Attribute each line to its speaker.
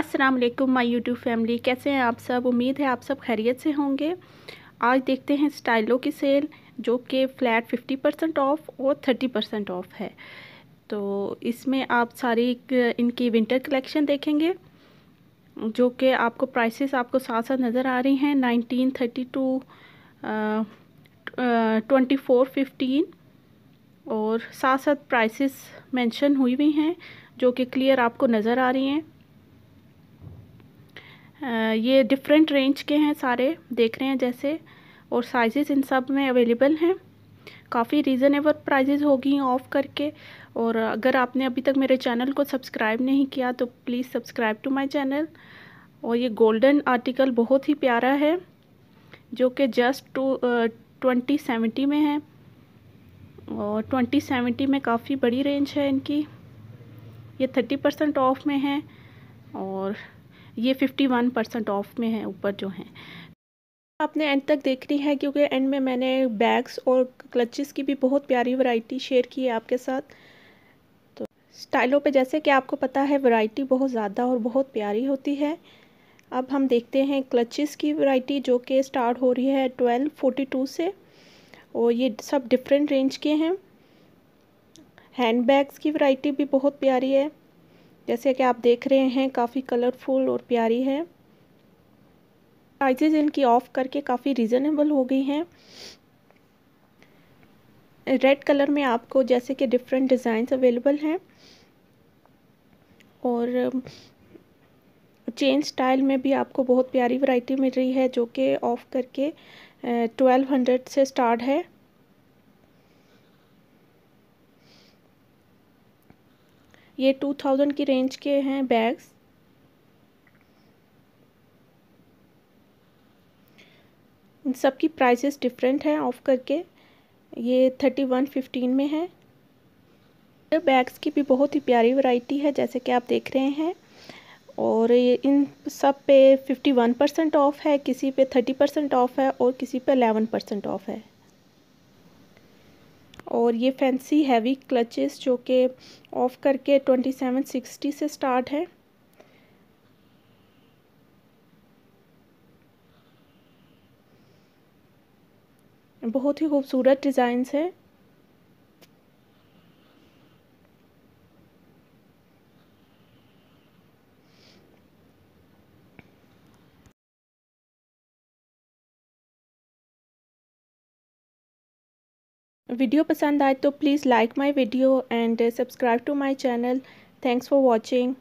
Speaker 1: अस्सलाम वालेकुम my YouTube family कैसे हैं आप सब उम्मीद है आप सब खैरियत से होंगे आज देखते हैं स्टाइलो की सेल जो कि फ़्लैट 50 परसेंट ऑफ़ और 30 परसेंट ऑफ़ है तो इसमें आप सारी इनकी विंटर कलेक्शन देखेंगे जो कि आपको प्राइसेस आपको साथ साथ नज़र आ रही हैं nineteen thirty two twenty four fifteen और साथ साथ प्राइसेस मेंशन हुई हुई हैं जो कि क्लियर आपको नज़र आ रही हैं ये डिफरेंट रेंज के हैं सारे देख रहे हैं जैसे और साइजेस इन सब में अवेलेबल हैं काफ़ी रीज़नेबल प्राइजेज़ होगी ऑफ़ करके और अगर आपने अभी तक मेरे चैनल को सब्सक्राइब नहीं किया तो please subscribe to my channel और ये गोल्डन आर्टिकल बहुत ही प्यारा है जो कि जस्ट टू ट्वेंटी सेवेंटी में है और ट्वेंटी सेवेंटी में काफ़ी बड़ी रेंज है इनकी ये थर्टी परसेंट ऑफ में है और ये फिफ्टी वन परसेंट ऑफ में है ऊपर जो हैं आपने एंड तक देखनी है क्योंकि एंड में मैंने बैग्स और क्लचेस की भी बहुत प्यारी वैरायटी शेयर की है आपके साथ तो स्टाइलों पे जैसे कि आपको पता है वैरायटी बहुत ज़्यादा और बहुत प्यारी होती है अब हम देखते हैं क्लचेस की वैरायटी जो कि स्टार्ट हो रही है ट्वेल्व फोर्टी टू से और ये सब डिफरेंट रेंज के हैं हैंड बैग्स की वैरायटी भी बहुत प्यारी है जैसे कि आप देख रहे हैं काफ़ी कलरफुल और प्यारी है प्राइजेज इनकी ऑफ करके काफ़ी रिजनेबल हो गई हैं रेड कलर में आपको जैसे कि डिफरेंट डिज़ाइंस अवेलेबल हैं और चेन स्टाइल में भी आपको बहुत प्यारी वैरायटी मिल रही है जो कि ऑफ करके ट्वेल्व हंड्रेड से स्टार्ट है ये टू थाउजेंड की रेंज के हैं बैग्स इन सब की प्राइसेस डिफरेंट हैं ऑफ करके ये थर्टी वन फिफ्टीन में है बैग्स की भी बहुत ही प्यारी वैरायटी है जैसे कि आप देख रहे हैं और ये इन सब पे फिफ्टी वन परसेंट ऑफ़ है किसी पे थर्टी परसेंट ऑफ़ है और किसी पे अलेवन परसेंट ऑफ़ है और ये फैंसी हैवी क्लचेस जो कि ऑफ करके ट्वेंटी सेवन सिक्सटी से स्टार्ट है बहुत ही खूबसूरत डिज़ाइंस हैं वीडियो पसंद आए तो please like my video and subscribe to my channel thanks for watching